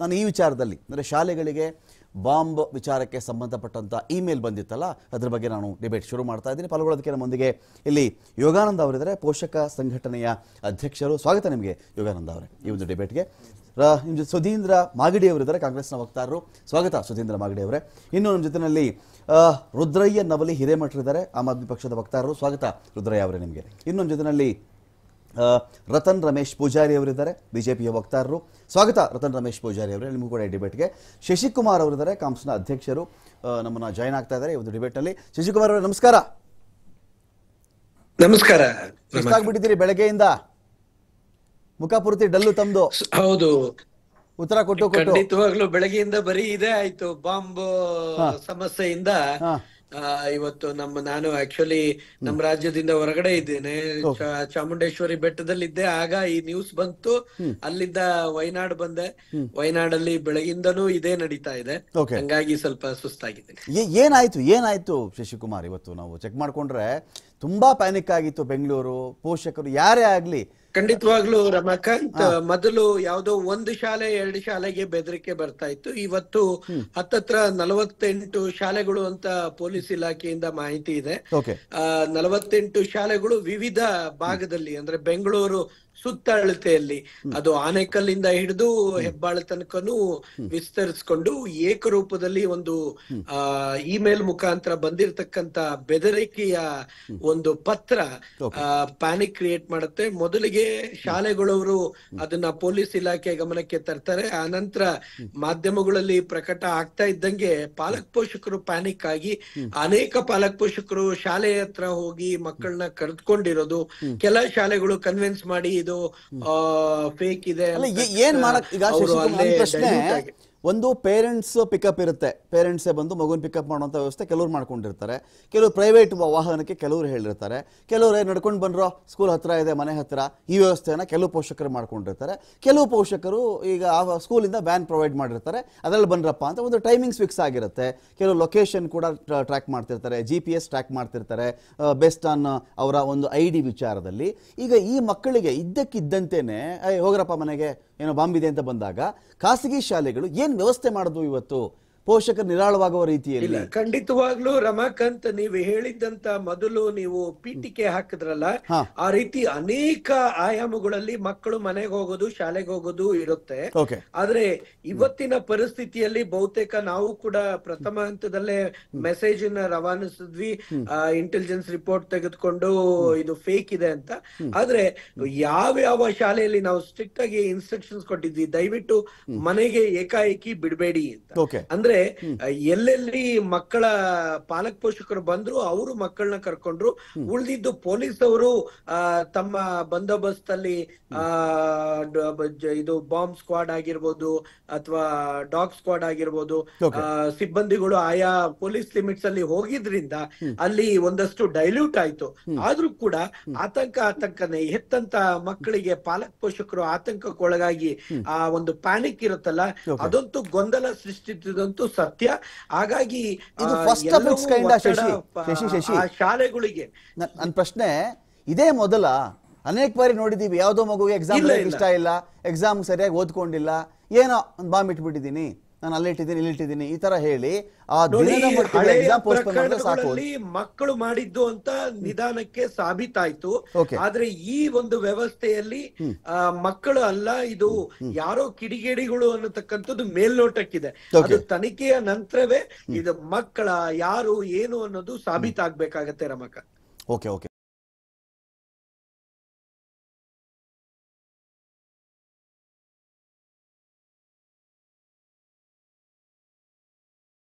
ನಾನು ಈ ವಿಚಾರದಲ್ಲಿ ಅಂದರೆ ಶಾಲೆಗಳಿಗೆ ಬಾಂಬ್ ವಿಚಾರಕ್ಕೆ ಸಂಬಂಧಪಟ್ಟಂಥ ಇಮೇಲ್ ಬಂದಿತ್ತಲ್ಲ ಅದ್ರ ಬಗ್ಗೆ ನಾನು ಡಿಬೇಟ್ ಶುರು ಮಾಡ್ತಾ ಇದ್ದೀನಿ ಪಾಲ್ಗೊಳ್ಳೋದಕ್ಕೆ ನಮ್ಮೊಂದಿಗೆ ಇಲ್ಲಿ ಯೋಗಾನಂದ ಅವರಿದ್ದಾರೆ ಪೋಷಕ ಸಂಘಟನೆಯ ಅಧ್ಯಕ್ಷರು ಸ್ವಾಗತ ನಿಮಗೆ ಯೋಗಾನಂದ ಅವರೇ ಈ ಒಂದು ಡಿಬೇಟ್ಗೆ ನಿಮ್ಮ ಜೊತೆ ಸುಧೀಂದ್ರ ಮಾಗಡಿ ಅವರಿದ್ದಾರೆ ಕಾಂಗ್ರೆಸ್ನ ವಕ್ತಾರರು ಸ್ವಾಗತ ಸುಧೀಂದ್ರ ಮಾಗಡಿ ಅವರೇ ಇನ್ನು ನಮ್ಮ ಜೊತೆಯಲ್ಲಿ ರುದ್ರಯ್ಯ ನವಲಿ ಹಿರೇಮಠರಿದ್ದಾರೆ ಆಮ್ ಆದ್ಮಿ ಪಕ್ಷದ ವಕ್ತಾರರು ಸ್ವಾಗತ ರುದ್ರಯ್ಯ ಅವರೇ ನಿಮಗೆ ಇನ್ನೊಂದು ನಮ್ಮ ಜೊತೆಯಲ್ಲಿ ರತನ್ ರಮೇಶ್ ಪೂಜಾರಿ ಅವರಿದ್ದಾರೆ ಬಿಜೆಪಿಯ ವಕ್ತಾರರು ಸ್ವಾಗತ ರತನ್ ರಮೇಶ್ ಪೂಜಾರಿ ಅವರೇ ನಿಮಗೂ ಕೂಡ ಈ ಡಿಬೇಟ್ಗೆ ಶಶಿಕುಮಾರ್ ಅವರಿದ್ದಾರೆ ಕಾಂಪ್ಸ್ನ ಅಧ್ಯಕ್ಷರು ನಮ್ಮನ್ನ ಜಾಯ್ನ್ ಆಗ್ತಾ ಇದ್ದಾರೆ ಈ ಒಂದು ಡಿಬೇಟ್ನಲ್ಲಿ ಶಶಿಕುಮಾರ್ ಅವರೇ ನಮಸ್ಕಾರ ನಮಸ್ಕಾರ ಎಷ್ಟಾಗ್ಬಿಟ್ಟಿದ್ದೀರಿ ಬೆಳಗ್ಗೆಯಿಂದ ಮುಖ ಪೂರ್ತಿ ಡಲ್ಲು ತಮ್ದು ಹೌದು ಉತ್ತರ ಕೊಟ್ಟು ಖಂಡಿತವಾಗ್ಲೂ ಬೆಳಗ್ಗೆಯಿಂದ ಬರೀ ಇದೆ ಆಯ್ತು ಬಾಂಬ್ ಸಮಸ್ಯೆಯಿಂದ ಇವತ್ತು ನಮ್ಮ ನಾನು ಆಕ್ಚುಲಿ ನಮ್ಮ ರಾಜ್ಯದಿಂದ ಹೊರಗಡೆ ಇದ್ದೇನೆ ಚಾಮುಂಡೇಶ್ವರಿ ಬೆಟ್ಟದಲ್ಲಿದ್ದೆ ಆಗ ಈ ನ್ಯೂಸ್ ಬಂತು ಅಲ್ಲಿಂದ ವಯನಾಡ್ ಬಂದೆ ವಯನಾಡಲ್ಲಿ ಬೆಳಗಿಂದನೂ ಇದೇ ನಡೀತಾ ಇದೆ ಹಂಗಾಗಿ ಸ್ವಲ್ಪ ಸುಸ್ತಾಗಿದ್ದೇನೆ ಏನಾಯ್ತು ಏನಾಯ್ತು ಶಶಿಕುಮಾರ್ ಇವತ್ತು ನಾವು ಚೆಕ್ ಮಾಡ್ಕೊಂಡ್ರೆ ತುಂಬಾ ಪ್ಯಾನಿಕ್ ಆಗಿತ್ತು ಬೆಂಗಳೂರು ಪೋಷಕರು ಯಾರೇ ಆಗ್ಲಿ ಖಂಡಿತವಾಗ್ಲೂ ರಮಾಕಾಂತ್ ಮೊದಲು ಯಾವ್ದೋ ಒಂದು ಶಾಲೆ ಎರಡು ಶಾಲೆಗೆ ಬೆದರಿಕೆ ಬರ್ತಾ ಇತ್ತು ಇವತ್ತು ಹತ್ತತ್ರ ನಲವತ್ತೆಂಟು ಶಾಲೆಗಳು ಅಂತ ಪೊಲೀಸ್ ಇಲಾಖೆಯಿಂದ ಮಾಹಿತಿ ಇದೆ ನಲವತ್ತೆಂಟು ಶಾಲೆಗಳು ವಿವಿಧ ಭಾಗದಲ್ಲಿ ಅಂದ್ರೆ ಬೆಂಗಳೂರು ಸುತ್ತ ಅಳತೆಯಲ್ಲಿ ಅದು ಆನೆಕಲ್ಲಿಂದ ಹಿಡಿದು ಹೆಬ್ಬಾಳ ತನಕನು ವಿಸ್ತರಿಸ್ಕೊಂಡು ಏಕರೂಪದಲ್ಲಿ ಒಂದು ಇಮೇಲ್ ಮುಖಾಂತರ ಬಂದಿರತಕ್ಕಂತ ಬೆದರಿಕೆಯ ಒಂದು ಪತ್ರ ಪ್ಯಾನಿಕ್ ಕ್ರಿಯೇಟ್ ಮಾಡುತ್ತೆ ಮೊದಲಿಗೆ ಶಾಲೆಗಳವರು ಅದನ್ನ ಪೊಲೀಸ್ ಇಲಾಖೆ ಗಮನಕ್ಕೆ ತರ್ತಾರೆ ಆನಂತರ ಮಾಧ್ಯಮಗಳಲ್ಲಿ ಪ್ರಕಟ ಆಗ್ತಾ ಇದ್ದಂಗೆ ಪಾಲಕ್ ಪೋಷಕರು ಪ್ಯಾನಿಕ್ ಆಗಿ ಅನೇಕ ಪಾಲಕ್ ಪೋಷಕರು ಶಾಲೆ ಹತ್ರ ಹೋಗಿ ಮಕ್ಕಳನ್ನ ಕರೆದುಕೊಂಡಿರೋದು ಕೆಲ ಶಾಲೆಗಳು ಕನ್ವಿನ್ಸ್ ಮಾಡಿ ಇದು ಫೇಕ್ ಇದೆ ಏನ್ ಮಾಡಕ್ ಈಗ ಪ್ರಶ್ನೆ ಒಂದು ಪೇರೆಂಟ್ಸ್ ಪಿಕಪ್ ಇರುತ್ತೆ ಪೇರೆಂಟ್ಸೇ ಬಂದು ಮಗುನ ಪಿಕಪ್ ಮಾಡುವಂಥ ವ್ಯವಸ್ಥೆ ಕೆಲವ್ರು ಮಾಡ್ಕೊಂಡಿರ್ತಾರೆ ಕೆಲವರು ಪ್ರೈವೇಟ್ ವಾಹನಕ್ಕೆ ಕೆಲವರು ಹೇಳಿರ್ತಾರೆ ಕೆಲವರು ನಡ್ಕೊಂಡು ಬಂದ್ರೋ ಸ್ಕೂಲ್ ಹತ್ತಿರ ಇದೆ ಮನೆ ಹತ್ತಿರ ಈ ವ್ಯವಸ್ಥೆಯನ್ನು ಕೆಲವು ಪೋಷಕರು ಮಾಡ್ಕೊಂಡಿರ್ತಾರೆ ಕೆಲವು ಪೋಷಕರು ಈಗ ಆ ಸ್ಕೂಲಿಂದ ವ್ಯಾನ್ ಪ್ರೊವೈಡ್ ಮಾಡಿರ್ತಾರೆ ಅದರಲ್ಲಿ ಬಂದ್ರಪ್ಪ ಅಂತ ಒಂದು ಟೈಮಿಂಗ್ಸ್ ಫಿಕ್ಸ್ ಆಗಿರುತ್ತೆ ಕೆಲವು ಲೊಕೇಶನ್ ಕೂಡ ಟ್ರ್ಯಾಕ್ ಮಾಡ್ತಿರ್ತಾರೆ ಜಿ ಪಿ ಎಸ್ ಟ್ರ್ಯಾಕ್ ಮಾಡ್ತಿರ್ತಾರೆ ಬೆಸ್ಟ್ ಆನ್ ಅವರ ಒಂದು ಐ ಡಿ ವಿಚಾರದಲ್ಲಿ ಈಗ ಈ ಮಕ್ಕಳಿಗೆ ಇದ್ದಕ್ಕಿದ್ದಂತೆಯೇ ಹೋಗ್ರಪ್ಪ ಮನೆಗೆ ಏನೋ ಬಾಂಬಿದೆ ಅಂತ ಬಂದಾಗ ಖಾಸಗಿ ಶಾಲೆಗಳು ಏನು ವ್ಯವಸ್ಥೆ ಮಾಡೋದು ಇವತ್ತು ಪೋಷಕ ನಿರಾಳವಾಗುವ ರೀತಿಯಲ್ಲಿ ಖಂಡಿತವಾಗ್ಲೂ ರಮಾಕಾಂತ್ ನೀವು ಹೇಳಿದ್ದಂತ ಮೊದಲು ನೀವು ಪೀಠಿಕೆ ಹಾಕಿದ್ರಲ್ಲ ಆ ರೀತಿ ಅನೇಕ ಆಯಾಮಗಳಲ್ಲಿ ಮಕ್ಕಳು ಮನೆಗೆ ಹೋಗೋದು ಶಾಲೆಗೆ ಹೋಗೋದು ಇರುತ್ತೆ ಆದ್ರೆ ಇವತ್ತಿನ ಪರಿಸ್ಥಿತಿಯಲ್ಲಿ ಬಹುತೇಕ ನಾವು ಕೂಡ ಪ್ರಥಮ ಹಂತದಲ್ಲೇ ಮೆಸೇಜ್ ನ ರವಾನಿಸಿದ್ವಿ ಇಂಟೆಲಿಜೆನ್ಸ್ ರಿಪೋರ್ಟ್ ತೆಗೆದುಕೊಂಡು ಇದು ಫೇಕ್ ಇದೆ ಅಂತ ಆದ್ರೆ ಯಾವ ಯಾವ ಶಾಲೆಯಲ್ಲಿ ನಾವು ಸ್ಟ್ರಿಕ್ಟ್ ಆಗಿ ಇನ್ಸ್ಟ್ರಕ್ಷನ್ಸ್ ಕೊಟ್ಟಿದ್ವಿ ದಯವಿಟ್ಟು ಮನೆಗೆ ಏಕಾಏಕಿ ಬಿಡಬೇಡಿ ಅಂತ ಅಂದ್ರೆ ಅಂದ್ರೆ ಎಲ್ಲೆಲ್ಲಿ ಮಕ್ಕಳ ಪಾಲಕ್ ಪೋಷಕರು ಬಂದ್ರು ಅವರು ಮಕ್ಕಳನ್ನ ಕರ್ಕೊಂಡ್ರು ಉಳಿದಿದ್ದು ಪೊಲೀಸ್ ಅವರು ತಮ್ಮ ಬಂದೋಬಸ್ತ್ ಅಲ್ಲಿ ಇದು ಬಾಂಬ್ ಸ್ಕ್ವಾಡ್ ಆಗಿರ್ಬೋದು ಅಥವಾ ಡಾಗ್ ಸ್ಕ್ವಾಡ್ ಆಗಿರ್ಬೋದು ಸಿಬ್ಬಂದಿಗಳು ಆಯಾ ಪೊಲೀಸ್ ಲಿಮಿಟ್ಸ್ ಅಲ್ಲಿ ಹೋಗಿದ್ರಿಂದ ಅಲ್ಲಿ ಒಂದಷ್ಟು ಡೈಲ್ಯೂಟ್ ಆಯ್ತು ಆದ್ರೂ ಕೂಡ ಆತಂಕ ಆತಂಕನೇ ಹೆತ್ತಂತ ಮಕ್ಕಳಿಗೆ ಪಾಲಕ್ ಪೋಷಕರು ಆತಂಕಕ್ಕೊಳಗಾಗಿ ಆ ಒಂದು ಪ್ಯಾನಿಕ್ ಇರುತ್ತಲ್ಲ ಅದಂತೂ ಗೊಂದಲ ಸೃಷ್ಟಿಸಿದಂತೂ ಸತ್ಯ ಹಾಗಾಗಿ ಶಶಿ ಶಾಲೆಗಳಿಗೆ ನನ್ನ ಪ್ರಶ್ನೆ ಇದೇ ಮೊದಲ ಅನೇಕ ಬಾರಿ ನೋಡಿದೀವಿ ಯಾವ್ದೋ ಮಗುವಿಗೆ ಎಕ್ಸಾಮ್ ಇಷ್ಟ ಇಲ್ಲ ಎಕ್ಸಾಮ್ ಸರಿಯಾಗಿ ಓದ್ಕೊಂಡಿಲ್ಲ ಏನೋ ಬಾಂಬ್ ಇಟ್ಬಿಟ್ಟಿದ್ದೀನಿ ನಾನು ಇಲ್ಲಿ ಇಟ್ಟಿದ್ದೀನಿ ಈ ತರ ಹೇಳಿ ಆ ಮಕ್ಕಳು ಮಾಡಿದ್ದು ಅಂತ ನಿಧಾನಕ್ಕೆ ಸಾಬೀತಾಯ್ತು ಆದ್ರೆ ಈ ಒಂದು ವ್ಯವಸ್ಥೆಯಲ್ಲಿ ಮಕ್ಕಳು ಅಲ್ಲ ಇದು ಯಾರೋ ಕಿಡಿಗೇಡಿಗಳು ಅನ್ನತಕ್ಕಂಥದ್ದು ಮೇಲ್ನೋಟಕ್ಕಿದೆ ಅದು ತನಿಖೆಯ ನಂತರವೇ ಇದು ಮಕ್ಕಳ ಯಾರು ಏನು ಅನ್ನೋದು ಸಾಬೀತಾಗ್ಬೇಕಾಗತ್ತೆ ರಮಕ ಓಕೆ ಓಕೆ